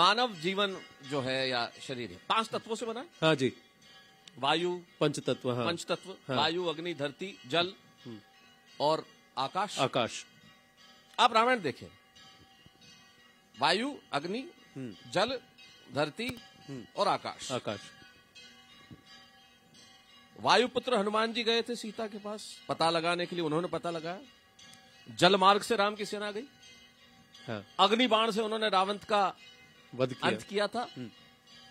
मानव जीवन जो है या शरीर है पांच तत्वों से बना हाँ जी वायु पंच तत्व हाँ, पंच तत्व हाँ, वायु अग्नि धरती जल हम्म। और आकाश आकाश आप रामायण देखें वायु अग्नि हम्म। जल धरती हम्म। और आकाश आकाश वायुपुत्र हनुमान जी गए थे सीता के पास पता लगाने के लिए उन्होंने पता लगाया जल मार्ग से राम की सेना गई हाँ। अग्नि बाण से उन्होंने रावंत का वध किया अंत किया था हम्म।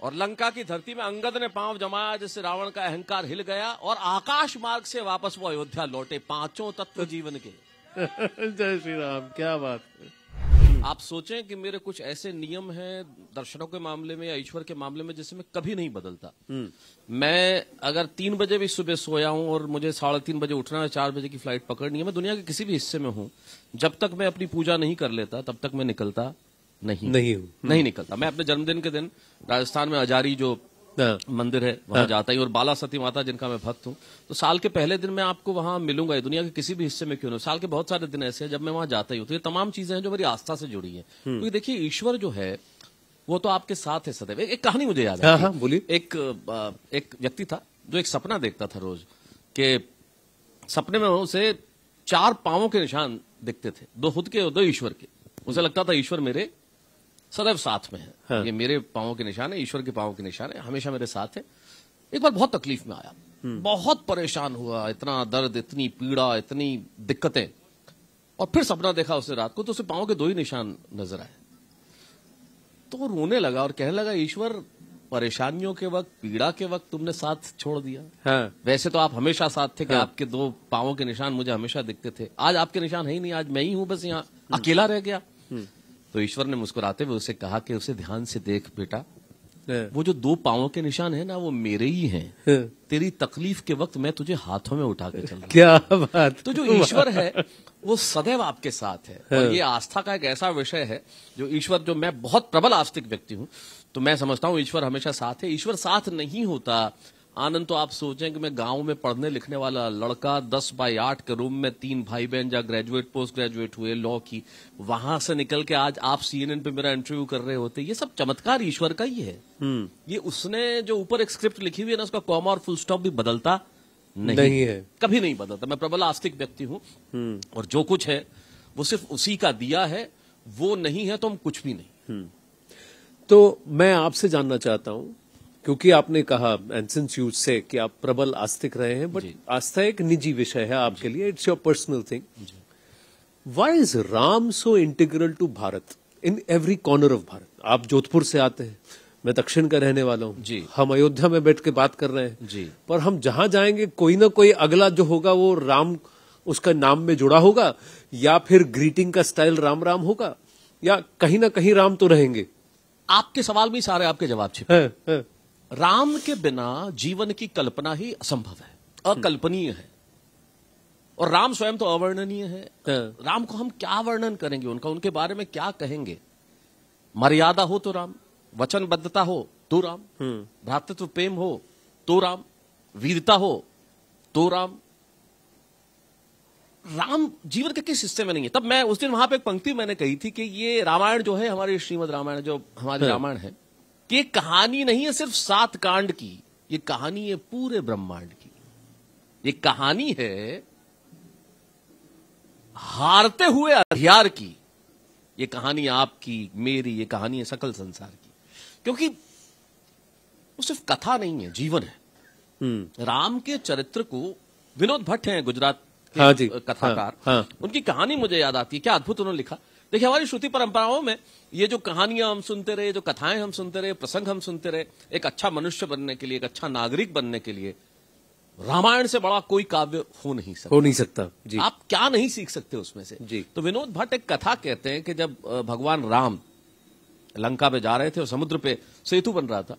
और लंका की धरती में अंगद ने पांव जमाया जिससे रावण का अहंकार हिल गया और आकाश मार्ग से वापस वो अयोध्या लौटे पांचों तत्व तो- जीवन के जय श्री राम क्या बात है आप सोचें कि मेरे कुछ ऐसे नियम हैं दर्शनों के मामले में या ईश्वर के मामले में जिसे मैं कभी नहीं बदलता हम्म। मैं अगर तीन बजे भी सुबह सोया हूं और मुझे साढ़े तीन बजे उठना है चार बजे की फ्लाइट पकड़नी है मैं दुनिया के किसी भी हिस्से में हूं जब तक मैं अपनी पूजा नहीं कर लेता तब तक मैं निकलता नहीं नहीं नहीं निकलता मैं अपने जन्मदिन के दिन राजस्थान में अजारी जो हाँ। मंदिर है वहां हाँ। जाता ही और बाला सती माता जिनका मैं भक्त हूँ तो साल के पहले दिन मैं आपको वहां मिलूंगा दुनिया के किसी भी हिस्से में क्यों नहीं साल के बहुत सारे दिन ऐसे हैं जब मैं वहां जाता ही हूँ तो ये तमाम चीजें हैं जो मेरी आस्था से जुड़ी है हम्म। क्योंकि तो देखिए ईश्वर जो है वो तो आपके साथ है सदैव एक कहानी मुझे याद है हाँ, बोली एक एक व्यक्ति था जो एक सपना देखता था रोज के सपने में उसे चार पावों के निशान दिखते थे दो खुद के और दो ईश्वर के उसे लगता था ईश्वर मेरे सदैव साथ में है हाँ। ये मेरे पाओं के निशान है ईश्वर के पाओं के निशान है हमेशा मेरे साथ है एक बार बहुत तकलीफ में आया हम्म। बहुत परेशान हुआ इतना दर्द इतनी पीड़ा इतनी दिक्कतें और फिर सपना देखा उसने रात को तो उसे पाओं के दो ही निशान नजर आए तो रोने लगा और कहने लगा ईश्वर परेशानियों के वक्त पीड़ा के वक्त तुमने साथ छोड़ दिया हाँ। वैसे तो आप हमेशा साथ थे कि हाँ। आपके दो पाओं के निशान मुझे हमेशा दिखते थे आज आपके निशान है ही नहीं आज मैं ही हूं बस यहाँ हम्म। अकेला रह गया हम्म। तो ईश्वर ने मुस्कुराते हुए उसे कहा कि उसे ध्यान से देख बेटा हाँ। वो जो दो पाओ के निशान है ना वो मेरे ही हैं हाँ। तेरी तकलीफ के वक्त मैं तुझे हाथों में उठा के चल क्या बात तो जो ईश्वर है वो सदैव आपके साथ है हाँ। और ये आस्था का एक ऐसा विषय है जो ईश्वर जो मैं बहुत प्रबल आस्तिक व्यक्ति हूँ तो मैं समझता हूँ ईश्वर हमेशा साथ है ईश्वर साथ नहीं होता आनंद तो आप सोचें कि मैं गांव में पढ़ने लिखने वाला लड़का दस बाई आठ के रूम में तीन भाई बहन जहाँ ग्रेजुएट पोस्ट ग्रेजुएट हुए लॉ की वहां से निकल के आज आप सीएनएन पे मेरा इंटरव्यू कर रहे होते ये सब चमत्कार ईश्वर का ही है हम्म। ये उसने जो ऊपर एक स्क्रिप्ट लिखी हुई है ना उसका कॉमा और फुल स्टॉप भी बदलता नहीं, नहीं है कभी नहीं बदलता मैं प्रबल आस्तिक व्यक्ति हूँ हम्म। और जो कुछ है वो सिर्फ उसी का दिया है वो नहीं है तो हम कुछ भी नहीं हम्म। तो मैं आपसे जानना चाहता हूँ क्योंकि आपने कहा एनसेंस यूज से कि आप प्रबल आस्तिक रहे हैं बट आस्था एक निजी विषय है आपके लिए it's your personal thing why is Ram so integral to Bharat in every corner of Bharat आप जोधपुर से आते हैं मैं दक्षिण का रहने वाला हूँ जी हम अयोध्या में बैठ के बात कर रहे हैं जी पर हम जहां जाएंगे कोई ना कोई अगला जो होगा वो राम उसका नाम में जुड़ा होगा या फिर ग्रीटिंग का स्टाइल राम राम होगा या कहीं ना कहीं राम तो रहेंगे आपके सवाल भी सारे आपके जवाब छिपे हाँ, हाँ। राम के बिना जीवन की कल्पना ही असंभव है अकल्पनीय है और राम स्वयं तो अवर्णनीय है हाँ। राम को हम क्या वर्णन करेंगे उनका उनके बारे में क्या कहेंगे मर्यादा हो तो राम वचनबद्धता हो तो राम हम्म। भ्रातृत्व प्रेम हो तो राम वीरता हो तो राम राम जीवन के किस हिस्से में नहीं है तब मैं उस दिन वहां पे एक पंक्ति मैंने कही थी कि ये रामायण जो है हमारी श्रीमद रामायण जो हमारी हाँ। रामायण है कि कहानी नहीं है सिर्फ सात कांड की ये कहानी है पूरे ब्रह्मांड की ये कहानी है हारते हुए हथियार की ये कहानी आपकी मेरी ये कहानी है सकल संसार की क्योंकि वो सिर्फ कथा नहीं है जीवन है हम्म। राम के चरित्र को विनोद भट्ट हैं गुजरात हाँ जी कथाकार हाँ, हाँ. उनकी कहानी मुझे याद आती है क्या अद्भुत उन्होंने लिखा देखिए हमारी श्रुति परंपराओं में ये जो कहानियां हम सुनते रहे जो कथाएं हम सुनते रहे प्रसंग हम सुनते रहे एक अच्छा मनुष्य बनने के लिए एक अच्छा नागरिक बनने के लिए रामायण से बड़ा कोई काव्य हो नहीं सकता हो नहीं सकता जी आप क्या नहीं सीख सकते उसमें से जी तो विनोद भट्ट एक कथा कहते हैं कि जब भगवान राम लंका पे जा रहे थे और समुद्र पे सेतु बन रहा था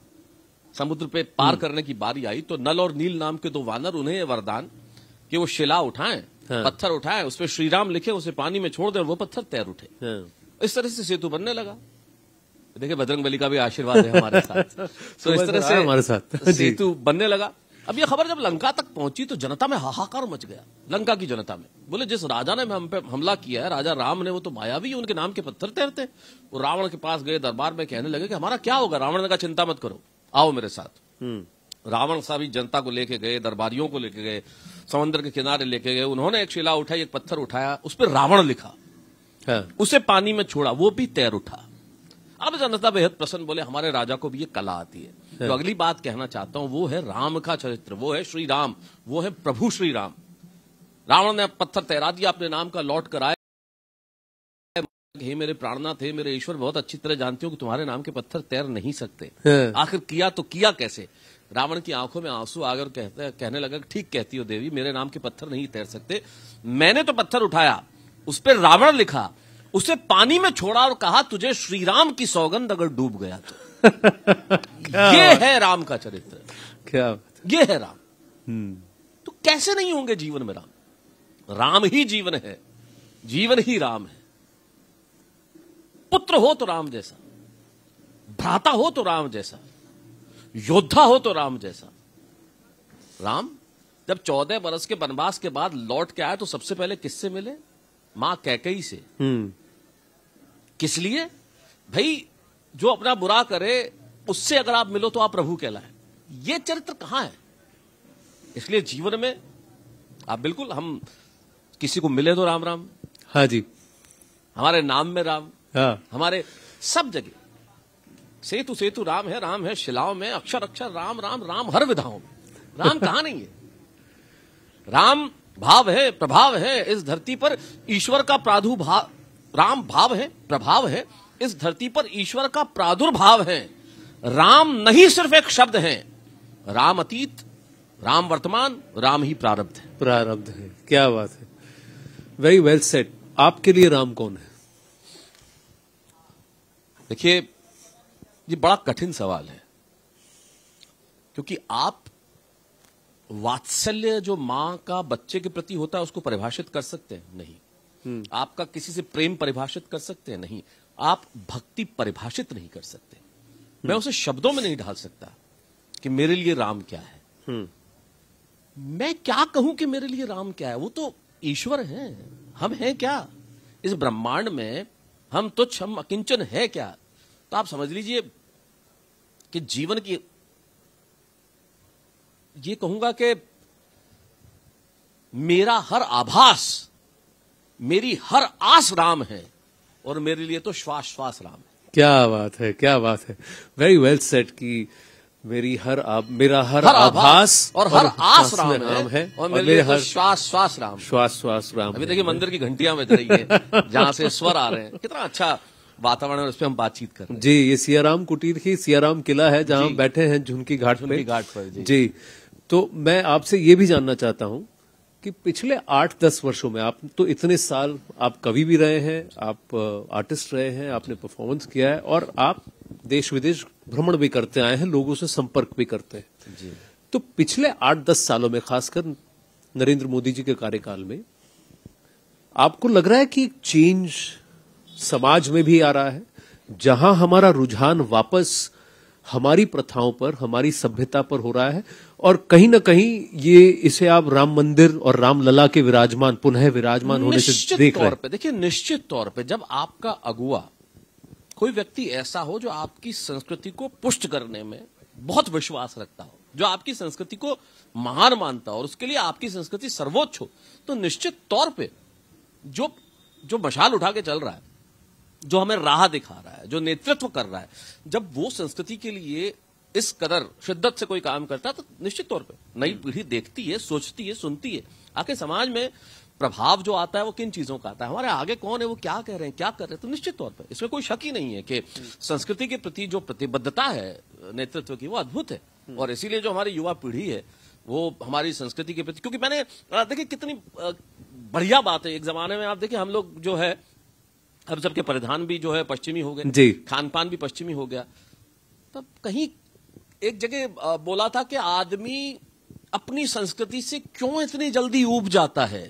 समुद्र पे पार हम्म। करने की बारी आई तो नल और नील नाम के दो वानर उन्हें वरदान कि वो शिला उठाएं हाँ। पत्थर उठाए उस पर श्री राम लिखे उसे पानी में छोड़ दे और वो पत्थर तैर उठे हाँ। इस तरह से सेतु बनने लगा देखिए बजरंग बली का भी आशीर्वाद है हमारे साथ तो इस तरह से हमारे साथ सेतु बनने लगा अब ये खबर जब लंका तक पहुंची तो जनता में हाहाकार मच गया लंका की जनता में बोले जिस राजा ने हम पे हमला किया है राजा राम ने वो तो मायावी भी उनके नाम के पत्थर तैरते वो रावण के पास गए दरबार में कहने लगे कि हमारा क्या होगा रावण ने कहा चिंता मत करो आओ मेरे साथ हम्म। रावण साहब जनता को लेके गए दरबारियों को लेके गए समंदर के किनारे लेके गए उन्होंने एक शिला उठाई एक पत्थर उठाया उस पर रावण लिखा हाँ। उसे पानी में छोड़ा वो भी तैर उठा अब जनता बेहद प्रसन्न बोले हमारे राजा को भी ये कला आती है हाँ। तो अगली बात कहना चाहता हूं वो है राम का चरित्र वो है श्री राम वो है प्रभु श्री राम रावण ने पत्थर तैरा दिया अपने नाम का लौट कर आया मेरे प्राणनाथ थे मेरे ईश्वर बहुत अच्छी तरह जानते हो कि तुम्हारे नाम के पत्थर तैर नहीं सकते हाँ। आखिर किया तो किया कैसे रावण की आंखों में आंसू आकर कहते कहने लगा ठीक कहती हो देवी मेरे नाम के पत्थर नहीं तैर सकते मैंने तो पत्थर उठाया उस पर रावण लिखा उसे पानी में छोड़ा और कहा तुझे श्री राम की सौगंध अगर डूब गया तो ये है राम का चरित्र क्या ये है राम हम्म। तो कैसे नहीं होंगे जीवन में राम राम ही जीवन है जीवन ही राम है पुत्र हो तो राम जैसा भ्राता हो तो राम जैसा योद्धा हो तो राम जैसा राम जब चौदह बरस के वनवास के बाद लौट के आए तो सबसे पहले किससे मिले मां कैकई से हम्म। किस लिए भाई जो अपना बुरा करे उससे अगर आप मिलो तो आप प्रभु कहलाए ये चरित्र कहां है इसलिए जीवन में आप बिल्कुल हम किसी को मिले तो राम राम हाँ जी हमारे नाम में राम हाँ। हमारे सब जगह सेतु सेतु राम है राम है शिलाओं में अक्षर अक्षर राम राम राम हर विधाओं में राम कहा नहीं है राम भाव है प्रभाव है इस धरती पर ईश्वर का प्रादुर्भाव राम भाव है प्रभाव है इस धरती पर ईश्वर का प्रादुर्भाव है राम नहीं सिर्फ एक शब्द है राम अतीत राम वर्तमान राम ही प्रारब्ध है प्रारब्ध है क्या बात है वेरी वेल सेट आपके लिए राम कौन है देखिए ये बड़ा कठिन सवाल है क्योंकि आप वात्सल्य जो मां का बच्चे के प्रति होता है उसको परिभाषित कर सकते हैं नहीं हम्म। आपका किसी से प्रेम परिभाषित कर सकते हैं नहीं आप भक्ति परिभाषित नहीं कर सकते हम्म। मैं उसे शब्दों में नहीं ढाल सकता कि मेरे लिए राम क्या है हम्म। मैं क्या कहूं कि मेरे लिए राम क्या है वो तो ईश्वर है हम हैं क्या इस ब्रह्मांड में हम तुच्छ हम अकिंचन है क्या तो आप समझ लीजिए कि जीवन की ये कहूंगा कि मेरा हर आभास मेरी हर आस राम है और मेरे लिए तो श्वास श्वास राम है क्या बात है क्या बात है वेरी वेल सेट की मेरी हर आप मेरा हर, हर आभास, और, और हर आस राम, राम है, है और मेरे, और मेरे तो हर श्वास श्वास राम श्वास श्वास राम अभी देखिए मंदिर की घंटिया में रही है जहां से स्वर आ रहे हैं कितना अच्छा वातावरण और उस पर हम बातचीत कर जी ये सियाराम कुटीर ही सियाराम किला है जहाँ हम बैठे हैं झुमकी घाट पर घाट पर जी, तो मैं आपसे ये भी जानना चाहता हूँ कि पिछले आठ दस वर्षों में आप तो इतने साल आप कवि भी रहे हैं आप आर्टिस्ट रहे हैं आपने परफॉर्मेंस किया है और आप देश विदेश भ्रमण भी करते आए हैं लोगों से संपर्क भी करते हैं तो पिछले आठ दस सालों में खासकर नरेंद्र मोदी जी के कार्यकाल में आपको लग रहा है कि चेंज समाज में भी आ रहा है जहां हमारा रुझान वापस हमारी प्रथाओं पर हमारी सभ्यता पर हो रहा है और कहीं ना कहीं ये इसे आप राम मंदिर और रामलला के विराजमान पुनः विराजमान होने से देख रहे हैं देखिए निश्चित तौर पे जब आपका अगुआ कोई व्यक्ति ऐसा हो जो आपकी संस्कृति को पुष्ट करने में बहुत विश्वास रखता हो जो आपकी संस्कृति को महान मानता हो और उसके लिए आपकी संस्कृति सर्वोच्च हो तो निश्चित तौर पे जो जो मशाल उठा के चल रहा है जो हमें राह दिखा रहा है जो नेतृत्व कर रहा है जब वो संस्कृति के लिए इस कदर शिद्दत से कोई काम करता है तो निश्चित तौर पे नई हम्म। पीढ़ी देखती है सोचती है सुनती है आखिर समाज में प्रभाव जो आता है वो किन चीजों का आता है हमारे आगे कौन है वो क्या कह रहे हैं क्या कर रहे हैं तो निश्चित तौर पर इसमें कोई शक ही नहीं है कि हम्म। संस्कृति के प्रति जो प्रतिबद्धता है नेतृत्व की वो अद्भुत है हम्म। और इसीलिए जो हमारी युवा पीढ़ी है वो हमारी संस्कृति के प्रति क्योंकि मैंने देखिए कितनी बढ़िया बात है एक जमाने में आप देखिए हम लोग जो है अब सबके परिधान भी जो है पश्चिमी हो गए जी खान पान भी पश्चिमी हो गया तब कहीं एक जगह बोला था कि आदमी अपनी संस्कृति से क्यों इतनी जल्दी उब जाता है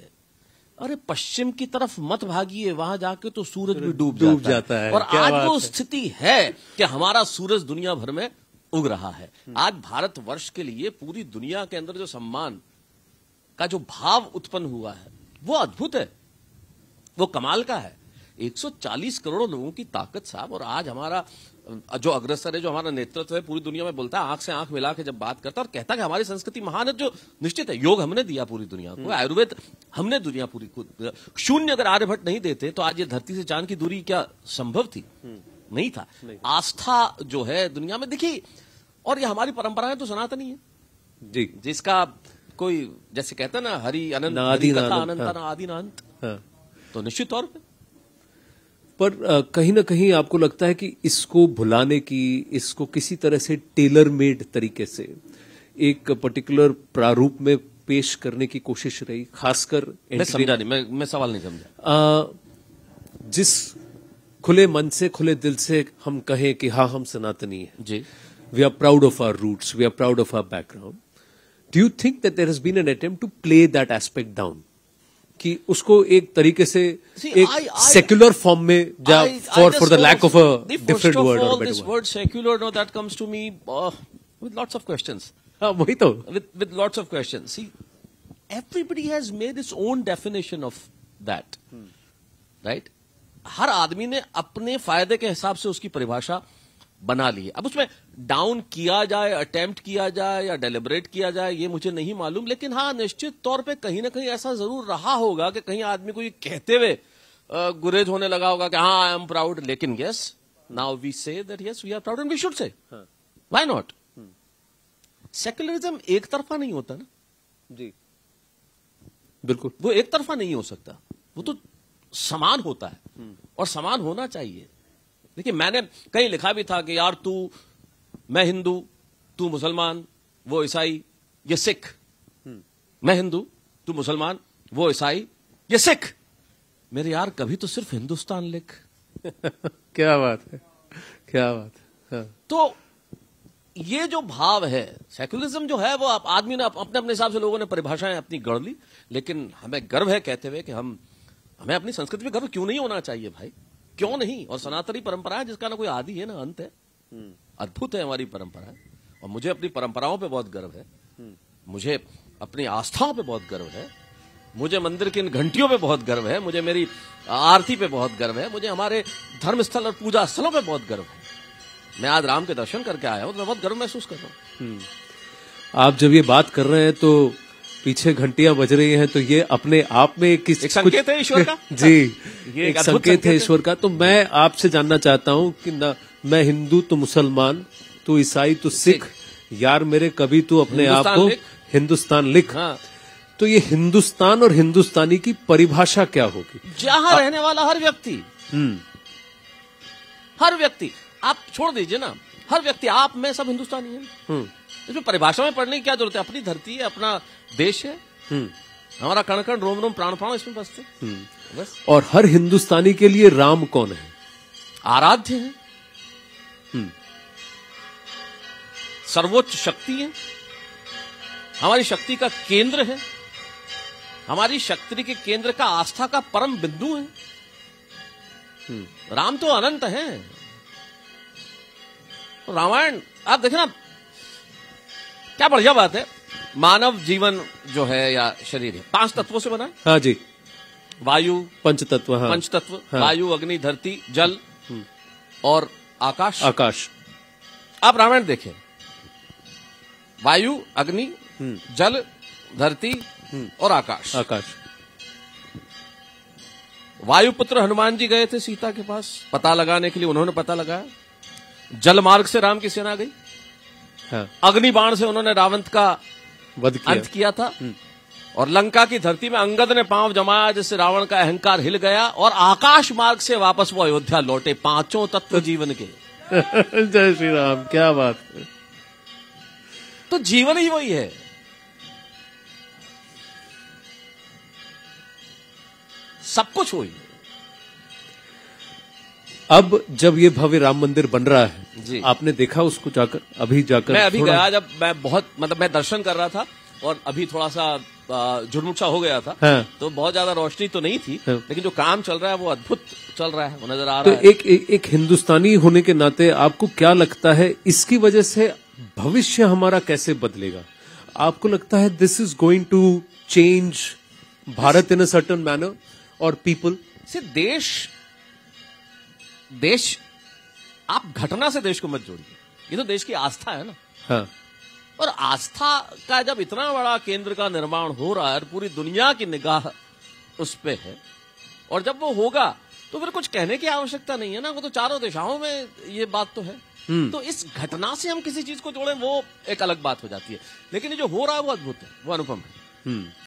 अरे पश्चिम की तरफ मत भागिए वहां जाके तो सूरज भी डूब डूब जाता, जाता है और आज वो स्थिति है कि हमारा सूरज दुनिया भर में उग रहा है आज भारत वर्ष के लिए पूरी दुनिया के अंदर जो सम्मान का जो भाव उत्पन्न हुआ है वो अद्भुत है वो कमाल का है 140 करोड़ लोगों की ताकत साहब और आज हमारा जो अग्रसर है जो हमारा नेतृत्व है पूरी दुनिया में बोलता है आंख से आंख मिला के जब बात करता है और कहता है कि हमारी संस्कृति महान है जो निश्चित है योग हमने दिया पूरी दुनिया को हम्म। आयुर्वेद हमने दुनिया पूरी शून्य अगर आर्यभट्ट नहीं देते तो आज ये धरती से चांद की दूरी क्या संभव थी हम्म। नहीं था आस्था जो है दुनिया में दिखी और ये हमारी परंपराएं तो सनातनी है जी जिसका कोई जैसे कहते हैं ना हरि अनंत आदि आनंत हाँ। हाँ। तो निश्चित तौर पर पर कहीं ना कहीं आपको लगता है कि इसको भुलाने की इसको किसी तरह से टेलर मेड तरीके से एक पर्टिकुलर प्रारूप में पेश करने की कोशिश रही खासकर मैं समझा नहीं मैं मैं सवाल नहीं समझा जिस खुले मन से खुले दिल से हम कहें कि हाँ हम सनातनी हैं जी we are proud of our roots we are proud of our background do you think that there has been an attempt to play that aspect down कि उसको एक तरीके से See, एक सेक्युलर फॉर्म में जा for for the lack of a different word और better word secular no that comes to me with lots of questions हां वही तो with with lots of questions see everybody has made its own definition of that right हर आदमी ने अपने फायदे के हिसाब से उसकी परिभाषा बना लिए अब उसमें डाउन किया जाए अटेम्प्ट किया जाए या डेलिबरेट किया जाए ये मुझे नहीं मालूम लेकिन हाँ निश्चित तौर पे कहीं ना कहीं ऐसा जरूर रहा होगा कि कहीं आदमी को ये कहते हुए गुरेज होने लगा होगा कि हाँ आई एम प्राउड लेकिन yes now we say that yes we are proud and we should say why not secularism एक तरफा नहीं होता ना जी बिल्कुल वो एक तरफा नहीं हो सकता वो तो समान होता है हम्म। और समान होना चाहिए देखिए मैंने कहीं लिखा भी था कि यार तू मैं हिंदू तू मुसलमान वो ईसाई ये सिख हम्म। मैं हिंदू तू मुसलमान वो ईसाई ये सिख मेरे यार कभी तो सिर्फ हिंदुस्तान लिख क्या बात है क्या बात है हाँ। तो ये जो भाव है सेक्युलरिज्म जो है वो आप आदमी ने अपने अपने हिसाब से लोगों ने परिभाषाएं अपनी गढ़ ली लेकिन हमें गर्व है कहते हुए कि हम हमें अपनी संस्कृति में गर्व क्यों नहीं होना चाहिए भाई क्यों नहीं और सनातनी परंपरा है जिसका ना कोई आदि है ना अंत है हम्म। अद्भुत है हमारी परंपरा और मुझे अपनी परंपराओं पे बहुत गर्व है हम्म। मुझे अपनी आस्थाओं पे बहुत गर्व है मुझे मंदिर की इन घंटियों पे बहुत गर्व है मुझे मेरी आरती पे बहुत गर्व है मुझे हमारे धर्म स्थल और पूजा स्थलों पे बहुत गर्व है मैं आज राम के दर्शन करके आया हूँ तो बहुत गर्व महसूस कर रहा हूँ हम्म। आप जब ये बात कर रहे हैं तो पीछे घंटियां बज रही हैं तो ये अपने आप में किस एक संकेत है ईश्वर का जी ये एक, संकेत है ईश्वर का तो मैं आपसे जानना चाहता हूँ कि ना मैं हिंदू तो मुसलमान तू ईसाई तो सिख यार मेरे कभी तू अपने आप को हिंदुस्तान लिख हाँ। तो ये हिंदुस्तान और हिंदुस्तानी की परिभाषा क्या होगी जहां रहने वाला हर व्यक्ति हम्म। हर व्यक्ति आप छोड़ दीजिए ना हर व्यक्ति आप में सब हिंदुस्तानी है हम्म। इसमें परिभाषा में पढ़ने की क्या जरूरत है अपनी धरती है अपना देश है हम्म। हमारा कण कण रोम रोम प्राण प्राण इसमें बसते हम्म। बस और हर हिंदुस्तानी के लिए राम कौन है आराध्य है हम्म। सर्वोच्च शक्ति है हमारी शक्ति का केंद्र है हमारी शक्ति के केंद्र का आस्था का परम बिंदु है राम तो अनंत है रामायण आप देखे ना क्या बढ़िया बात है मानव जीवन जो है या शरीर है पांच तत्वों से बना हाँ जी वायु पंच तत्व हाँ, पंच तत्व हाँ, वायु अग्नि धरती जल हम्म। और आकाश आकाश आप रामायण देखें वायु अग्नि हम्म। जल धरती हम्म। और आकाश आकाश वायुपुत्र हनुमान जी गए थे सीता के पास पता लगाने के लिए उन्होंने पता लगाया जल मार्ग से राम की सेना गई अग्नि हाँ। अग्निबाण से उन्होंने रावंत का वध किया। किया था हम्म। और लंका की धरती में अंगद ने पांव जमाया जिससे रावण का अहंकार हिल गया और आकाश मार्ग से वापस वो अयोध्या लौटे पांचों तत्व जीवन के जय श्री राम क्या बात तो जीवन ही वही है सब कुछ वही है अब जब ये भव्य राम मंदिर बन रहा है जी आपने देखा उसको जाकर अभी जाकर मैं अभी गया जब मैं बहुत मतलब मैं दर्शन कर रहा था और अभी थोड़ा सा जुड़मुचा हो गया था हाँ। तो बहुत ज्यादा रोशनी तो नहीं थी हाँ। लेकिन जो काम चल रहा है वो अद्भुत चल रहा है वो नजर आ तो रहा तो है एक एक, एक हिंदुस्तानी होने के नाते आपको क्या लगता है इसकी वजह से भविष्य हमारा कैसे बदलेगा आपको लगता है this is going to change Bharat in a certain manner और पीपल सिर्फ देश देश आप घटना से देश को मत जोड़िए ये तो देश की आस्था है ना हाँ। और आस्था का जब इतना बड़ा केंद्र का निर्माण हो रहा है और पूरी दुनिया की निगाह उस पर है और जब वो होगा तो फिर कुछ कहने की आवश्यकता नहीं है ना वो तो चारों दिशाओं में ये बात तो है हम्म। तो इस घटना से हम किसी चीज को जोड़े वो एक अलग बात हो जाती है लेकिन ये जो हो रहा है वो अद्भुत है वो अनुपम है हम्म।